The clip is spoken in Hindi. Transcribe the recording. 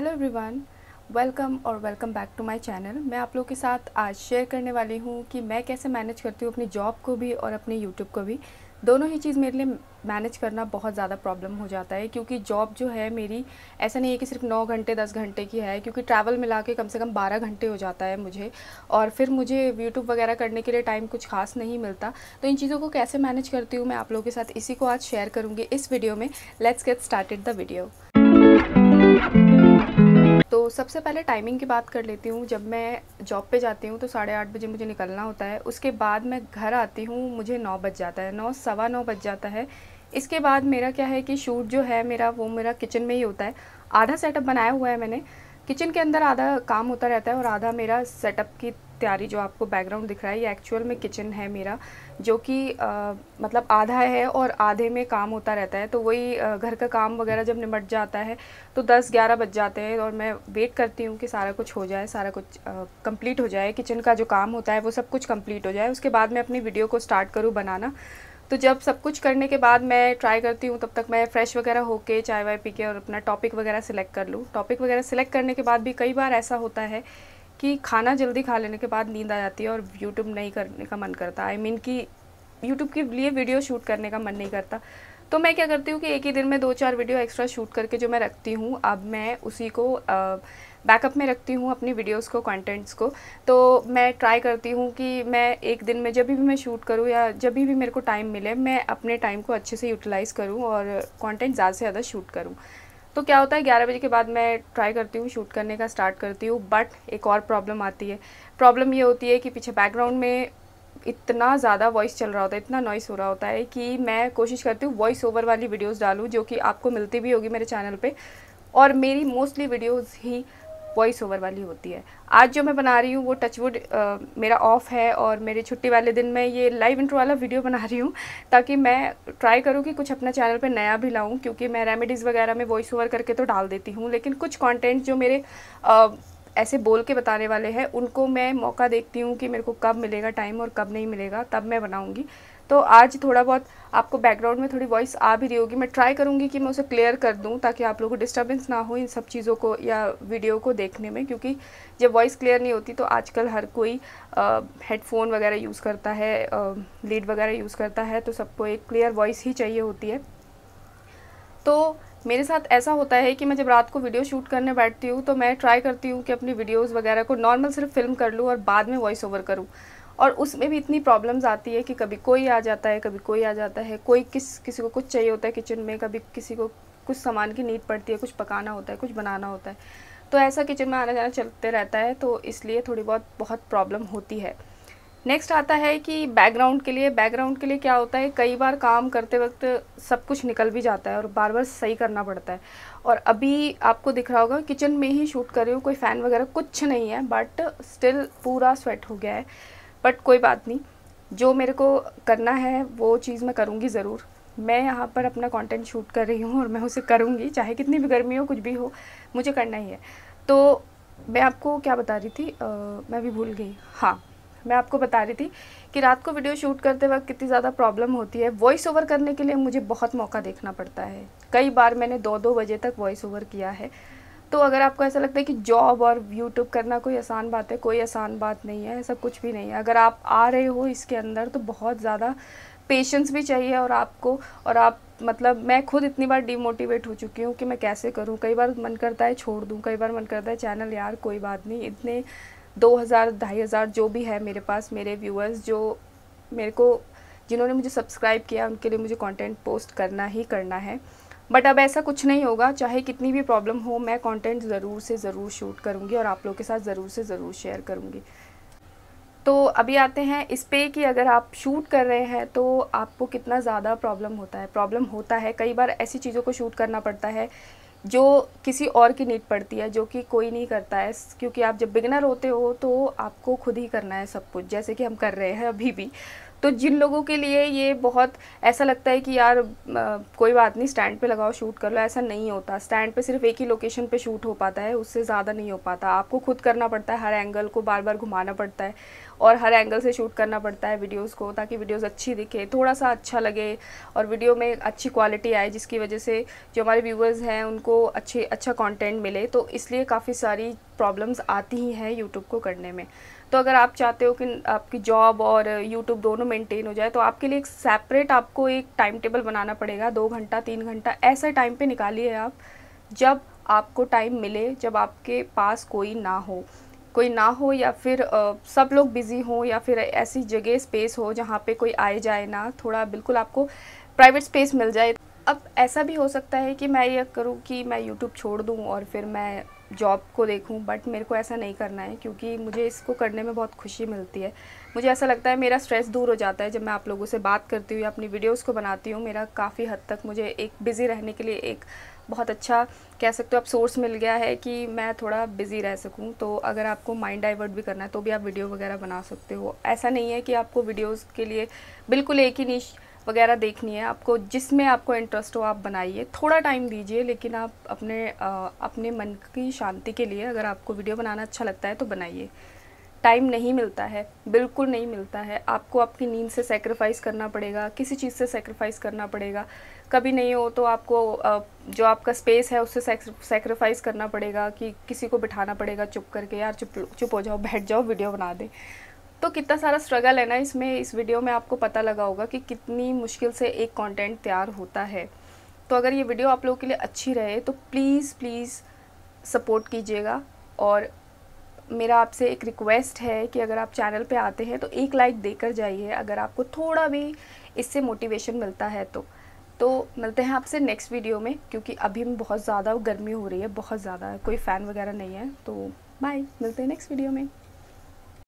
हेलो एवरीवन वेलकम और welcome back to my channel मैं आप लोग के साथ आज शेयर करने वाली हूँ कि मैं कैसे मैनेज करती हूँ अपनी जॉब को भी और अपने यूट्यूब को भी दोनों ही चीज़ मेरे लिए मैनेज करना बहुत ज़्यादा प्रॉब्लम हो जाता है क्योंकि जॉब जो है मेरी ऐसा नहीं है कि सिर्फ नौ घंटे दस घंटे की है क्योंकि ट्रैवल मिला के कम से कम बारह घंटे हो जाता है मुझे और फिर मुझे यूट्यूब वगैरह करने के लिए टाइम कुछ खास नहीं मिलता तो इन चीज़ों को कैसे मैनेज करती हूँ मैं आप लोगों के साथ इसी को आज शेयर करूँगी इस वीडियो में let's get started the video तो सबसे पहले टाइमिंग की बात कर लेती हूँ जब मैं जॉब पे जाती हूँ तो साढ़े आठ बजे मुझे निकलना होता है उसके बाद मैं घर आती हूँ मुझे नौ बज जाता है नौ सवा नौ बज जाता है इसके बाद मेरा क्या है कि शूट जो है मेरा वो मेरा किचन में ही होता है आधा सेटअप बनाया हुआ है मैंने किचन के अंदर आधा काम होता रहता है और आधा मेरा सेटअप की तैयारी जो आपको बैकग्राउंड दिख रहा है ये एक्चुअल में किचन है मेरा जो कि मतलब आधा है और आधे में काम होता रहता है तो वही घर का काम वगैरह जब निमट जाता है तो 10-11 बज जाते हैं और मैं वेट करती हूँ कि सारा कुछ हो जाए सारा कुछ कंप्लीट हो जाए किचन का जो काम होता है वो सब कुछ कम्प्लीट हो जाए उसके बाद मैं अपनी वीडियो को स्टार्ट करूँ बनाना तो जब सब कुछ करने के बाद मैं ट्राई करती हूँ तब तक मैं फ़्रेश वगैरह होके चाय वाय पी के और अपना टॉपिक वगैरह सिलेक्ट कर लूँ टॉपिक वगैरह सिलेक्ट करने के बाद भी कई बार ऐसा होता है कि खाना जल्दी खा लेने के बाद नींद आ जाती है और यूट्यूब नहीं करने का मन करता आई I मीन mean कि यूट्यूब के लिए वीडियो शूट करने का मन नहीं करता तो मैं क्या करती हूँ कि एक ही दिन में दो चार वीडियो एक्स्ट्रा शूट करके जो मैं रखती हूँ अब मैं उसी को बैकअप में रखती हूँ अपनी वीडियोस को कंटेंट्स को तो मैं ट्राई करती हूँ कि मैं एक दिन में जब भी मैं शूट करूँ या जब भी मेरे को टाइम मिले मैं अपने टाइम को अच्छे से यूटिलाइज़ करूँ और कंटेंट ज़्यादा से ज़्यादा शूट करूँ तो क्या होता है ग्यारह बजे के बाद मैं ट्राई करती हूँ शूट करने का स्टार्ट करती हूँ बट एक और प्रॉब्लम आती है प्रॉब्लम ये होती है कि पीछे बैकग्राउंड में इतना ज़्यादा वॉइस चल रहा होता है इतना नॉइस हो रहा होता है कि मैं कोशिश करती हूँ वॉइस ओवर वाली वीडियोज़ डालूँ जो कि आपको मिलती भी होगी मेरे चैनल पर और मेरी मोस्टली वीडियोज़ ही वॉइस ओवर वाली होती है आज जो मैं बना रही हूँ वो टचवुड मेरा ऑफ़ है और मेरे छुट्टी वाले दिन मैं ये लाइव इंट्रो वाला वीडियो बना रही हूँ ताकि मैं ट्राई करूँ कि कुछ अपना चैनल पे नया भी लाऊँ क्योंकि मैं रेमेडीज़ वगैरह में वॉइस ओवर करके तो डाल देती हूँ लेकिन कुछ कॉन्टेंट जो मेरे आ, ऐसे बोल के बताने वाले हैं उनको मैं मौका देखती हूँ कि मेरे को कब मिलेगा टाइम और कब नहीं मिलेगा तब मैं बनाऊँगी तो आज थोड़ा बहुत आपको बैकग्राउंड में थोड़ी वॉइस आ भी रही होगी मैं ट्राई करूँगी कि मैं उसे क्लियर कर दूँ ताकि आप लोगों को डिस्टर्बेंस ना हो इन सब चीज़ों को या वीडियो को देखने में क्योंकि जब वॉइस क्लियर नहीं होती तो आजकल हर कोई हेडफोन वगैरह यूज़ करता है लीड वगैरह यूज़ करता है तो सबको एक क्लियर वॉइस ही चाहिए होती है तो मेरे साथ ऐसा होता है कि मैं जब रात को वीडियो शूट करने बैठती हूँ तो मैं ट्राई करती हूँ कि अपनी वीडियोज़ वगैरह को नॉर्मल सिर्फ फिल्म कर लूँ और बाद में वॉइस ओवर करूँ और उसमें भी इतनी प्रॉब्लम्स आती है कि कभी कोई आ जाता है कभी कोई आ जाता है कोई किस किसी को कुछ चाहिए होता है किचन में कभी किसी को कुछ सामान की नीड पड़ती है कुछ पकाना होता है कुछ बनाना होता है तो ऐसा किचन में आना जाना चलते रहता है तो इसलिए थोड़ी बहुत बहुत प्रॉब्लम होती है नेक्स्ट आता है कि बैकग्राउंड के लिए बैकग्राउंड के लिए क्या होता है कई बार काम करते वक्त सब कुछ निकल भी जाता है और बार बार सही करना पड़ता है और अभी आपको दिख रहा होगा किचन में ही शूट कर रही हूँ कोई फ़ैन वगैरह कुछ नहीं है बट स्टिल पूरा स्वेट हो गया है बट कोई बात नहीं जो मेरे को करना है वो चीज़ मैं करूँगी ज़रूर मैं यहाँ पर अपना कंटेंट शूट कर रही हूँ और मैं उसे करूँगी चाहे कितनी भी गर्मी हो कुछ भी हो मुझे करना ही है तो मैं आपको क्या बता रही थी आ, मैं भी भूल गई हाँ मैं आपको बता रही थी कि रात को वीडियो शूट करते वक्त कितनी ज़्यादा प्रॉब्लम होती है वॉइस ओवर करने के लिए मुझे बहुत मौका देखना पड़ता है कई बार मैंने दो दो बजे तक वॉइस ओवर किया है तो अगर आपको ऐसा लगता है कि जॉब और यूट्यूब करना कोई आसान बात है कोई आसान बात नहीं है ऐसा कुछ भी नहीं है अगर आप आ रहे हो इसके अंदर तो बहुत ज़्यादा पेशेंस भी चाहिए और आपको और आप मतलब मैं खुद इतनी बार डीमोटिवेट हो चुकी हूँ कि मैं कैसे करूँ कई बार मन करता है छोड़ दूँ कई बार मन करता है चैनल यार कोई बात नहीं इतने दो हज़ार ढाई हज़ार जो भी है मेरे पास मेरे व्यूअर्स जो मेरे को जिन्होंने मुझे सब्सक्राइब किया उनके लिए मुझे कंटेंट पोस्ट करना ही करना है बट अब ऐसा कुछ नहीं होगा चाहे कितनी भी प्रॉब्लम हो मैं कंटेंट ज़रूर से ज़रूर शूट करूँगी और आप लोग के साथ ज़रूर से ज़रूर शेयर करूँगी तो अभी आते हैं इस पे कि अगर आप शूट कर रहे हैं तो आपको कितना ज़्यादा प्रॉब्लम होता है प्रॉब्लम होता है कई बार ऐसी चीज़ों को शूट करना पड़ता है जो किसी और की नीड पड़ती है जो कि कोई नहीं करता है क्योंकि आप जब बिगनर होते हो तो आपको खुद ही करना है सब कुछ जैसे कि हम कर रहे हैं अभी भी तो जिन लोगों के लिए ये बहुत ऐसा लगता है कि यार कोई बात नहीं स्टैंड पे लगाओ शूट कर लो ऐसा नहीं होता स्टैंड पे सिर्फ एक ही लोकेशन पे शूट हो पाता है उससे ज़्यादा नहीं हो पाता आपको खुद करना पड़ता है हर एंगल को बार बार घुमाना पड़ता है और हर एंगल से शूट करना पड़ता है वीडियोज़ को ताकि वीडियोज़ अच्छी दिखे थोड़ा सा अच्छा लगे और वीडियो में अच्छी क्वालिटी आए जिसकी वजह से जो हमारे व्यूवर्स हैं उनको अच्छे अच्छा कॉन्टेंट मिले तो इसलिए काफ़ी सारी प्रॉब्लम्स आती ही हैं यूट्यूब को करने में तो अगर आप चाहते हो कि आपकी जॉब और यूट्यूब दोनों मेंटेन हो जाए तो आपके लिए एक सेपरेट आपको एक टाइम टेबल बनाना पड़ेगा दो घंटा तीन घंटा ऐसे टाइम पे निकालिए आप जब आपको टाइम मिले जब आपके पास कोई ना हो कोई ना हो या फिर आ, सब लोग बिज़ी हों या फिर ऐसी जगह स्पेस हो जहाँ पे कोई आए जाए ना थोड़ा बिल्कुल आपको प्राइवेट स्पेस मिल जाए अब ऐसा भी हो सकता है कि मैं ये करूँ कि मैं यूट्यूब छोड़ दूँ और फिर मैं जॉब को देखूं बट मेरे को ऐसा नहीं करना है क्योंकि मुझे इसको करने में बहुत खुशी मिलती है मुझे ऐसा लगता है मेरा स्ट्रेस दूर हो जाता है जब मैं आप लोगों से बात करती हूँ या अपनी वीडियोस को बनाती हूँ मेरा काफ़ी हद तक मुझे एक बिज़ी रहने के लिए एक बहुत अच्छा कह सकते हो आप सोर्स मिल गया है कि मैं थोड़ा बिज़ी रह सकूँ तो अगर आपको माइंड डाइवर्ट भी करना है तो भी आप वीडियो वगैरह बना सकते हो ऐसा नहीं है कि आपको वीडियोज़ के लिए बिल्कुल एक ही नीच वगैरह देखनी है आपको जिसमें आपको इंटरेस्ट हो आप बनाइए थोड़ा टाइम दीजिए लेकिन आप अपने आ, अपने मन की शांति के लिए अगर आपको वीडियो बनाना अच्छा लगता है तो बनाइए टाइम नहीं मिलता है बिल्कुल नहीं मिलता है आपको आपकी नींद से सेक्रीफाइस करना पड़ेगा किसी चीज़ से सेक्रीफाइस करना पड़ेगा कभी नहीं हो तो आपको जो आपका स्पेस है उससे सेक्रीफाइस करना पड़ेगा कि किसी को बिठाना पड़ेगा चुप करके यार चुप चुप हो जाओ बैठ जाओ वीडियो बना दें तो कितना सारा स्ट्रगल है ना इसमें इस वीडियो में आपको पता लगा होगा कि कितनी मुश्किल से एक कंटेंट तैयार होता है तो अगर ये वीडियो आप लोगों के लिए अच्छी रहे तो प्लीज़ प्लीज़ सपोर्ट कीजिएगा और मेरा आपसे एक रिक्वेस्ट है कि अगर आप चैनल पे आते हैं तो एक लाइक देकर जाइए अगर आपको थोड़ा भी इससे मोटिवेशन मिलता है तो तो मिलते हैं आपसे नेक्स्ट वीडियो में क्योंकि अभी बहुत ज़्यादा गर्मी हो रही है बहुत ज़्यादा कोई फ़ैन वगैरह नहीं है तो बाय मिलते हैं नेक्स्ट वीडियो में